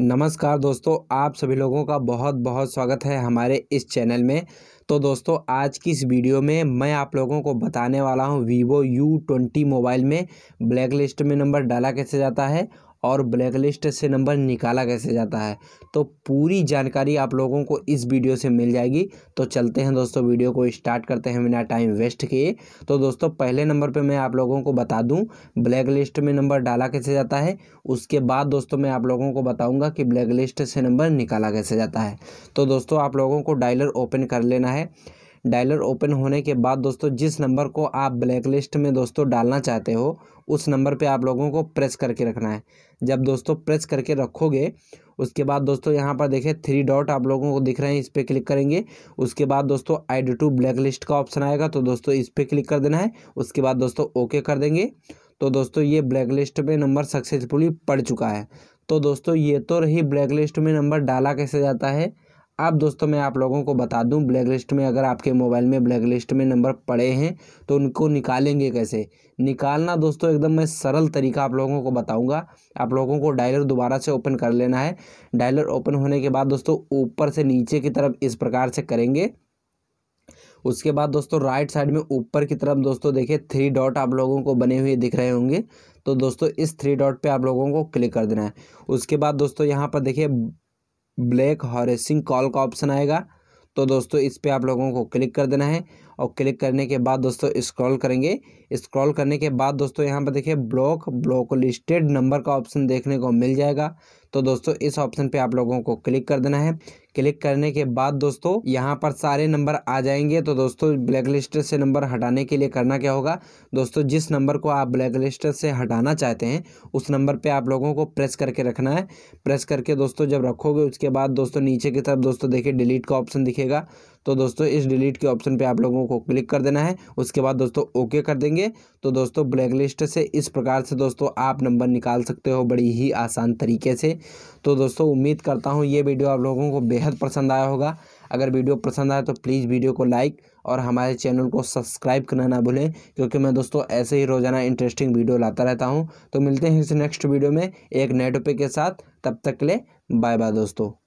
नमस्कार दोस्तों आप सभी लोगों का बहुत बहुत स्वागत है हमारे इस चैनल में तो दोस्तों आज की इस वीडियो में मैं आप लोगों को बताने वाला हूं वीवो यू ट्वेंटी मोबाइल में ब्लैक लिस्ट में नंबर डाला कैसे जाता है और ब्लैक लिस्ट से नंबर निकाला कैसे जाता है तो पूरी जानकारी आप लोगों को इस वीडियो से मिल जाएगी तो चलते हैं दोस्तों वीडियो को स्टार्ट करते हैं बिना टाइम वेस्ट किए तो दोस्तों पहले नंबर पे मैं आप लोगों को बता दूं ब्लैक लिस्ट में नंबर डाला कैसे जाता है उसके बाद दोस्तों मैं आप लोगों को बताऊँगा कि ब्लैक लिस्ट से नंबर निकाला कैसे जाता है तो दोस्तों आप लोगों को डायलर ओपन कर लेना है डायलर ओपन होने के बाद दोस्तों जिस नंबर को आप ब्लैक लिस्ट में दोस्तों डालना चाहते हो उस नंबर पे आप लोगों को प्रेस करके रखना है जब दोस्तों प्रेस करके रखोगे उसके बाद दोस्तों यहाँ पर देखें थ्री डॉट आप लोगों को दिख रहे हैं इस पर क्लिक करेंगे उसके बाद दोस्तों आई टू ब्लैक लिस्ट का ऑप्शन आएगा तो दोस्तों इस पर क्लिक कर देना है उसके बाद दोस्तों ओके कर देंगे तो दोस्तों ये ब्लैक लिस्ट में नंबर सक्सेसफुली पड़ चुका है तो दोस्तों ये तो रही ब्लैक लिस्ट में नंबर डाला कैसे जाता है अब दोस्तों मैं आप लोगों को बता दूं ब्लैक लिस्ट में अगर आपके मोबाइल में ब्लैक लिस्ट में नंबर पड़े हैं तो उनको निकालेंगे कैसे निकालना दोस्तों एकदम मैं सरल तरीका आप लोगों को बताऊंगा आप लोगों को डायलर दोबारा से ओपन कर लेना है डायलर ओपन होने के बाद दोस्तों ऊपर से नीचे की तरफ इस प्रकार से करेंगे उसके बाद दोस्तों राइट साइड में ऊपर की तरफ दोस्तों देखिए थ्री डॉट आप लोगों को बने हुए दिख रहे होंगे तो दोस्तों इस थ्री डॉट पे आप लोगों को क्लिक कर देना है उसके बाद दोस्तों यहाँ पर देखिए ब्लैक हॉरेसिंग कॉल का ऑप्शन आएगा तो दोस्तों इस पर आप लोगों को क्लिक कर देना है और क्लिक करने के बाद दोस्तों स्क्रॉल करेंगे स्क्रॉल करने के बाद दोस्तों यहाँ पर देखिए ब्लॉक ब्लॉक लिस्टेड नंबर का ऑप्शन देखने को मिल जाएगा तो दोस्तों इस ऑप्शन पे आप लोगों को क्लिक कर देना है क्लिक करने के बाद दोस्तों यहाँ पर सारे नंबर आ जाएंगे तो दोस्तों ब्लैक लिस्ट से नंबर हटाने के लिए करना क्या होगा दोस्तों जिस नंबर को आप ब्लैक लिस्ट से हटाना चाहते हैं उस नंबर पे आप लोगों को प्रेस करके रखना है प्रेस करके दोस्तों जब रखोगे उसके बाद दोस्तों नीचे की तरफ दोस्तों देखिए डिलीट का ऑप्शन दिखेगा तो दोस्तों इस डिलीट के ऑप्शन पे आप लोगों को क्लिक कर देना है उसके बाद दोस्तों ओके कर देंगे तो दोस्तों ब्लैक लिस्ट से इस प्रकार से दोस्तों आप नंबर निकाल सकते हो बड़ी ही आसान तरीके से तो दोस्तों उम्मीद करता हूँ ये वीडियो आप लोगों को बेहद पसंद आया होगा अगर वीडियो पसंद आए तो प्लीज़ वीडियो को लाइक और हमारे चैनल को सब्सक्राइब करना ना भूलें क्योंकि मैं दोस्तों ऐसे ही रोज़ाना इंटरेस्टिंग वीडियो लाता रहता हूँ तो मिलते हैं इस नेक्स्ट वीडियो में एक नए टॉपिक के साथ तब तक के लिए बाय बाय दोस्तों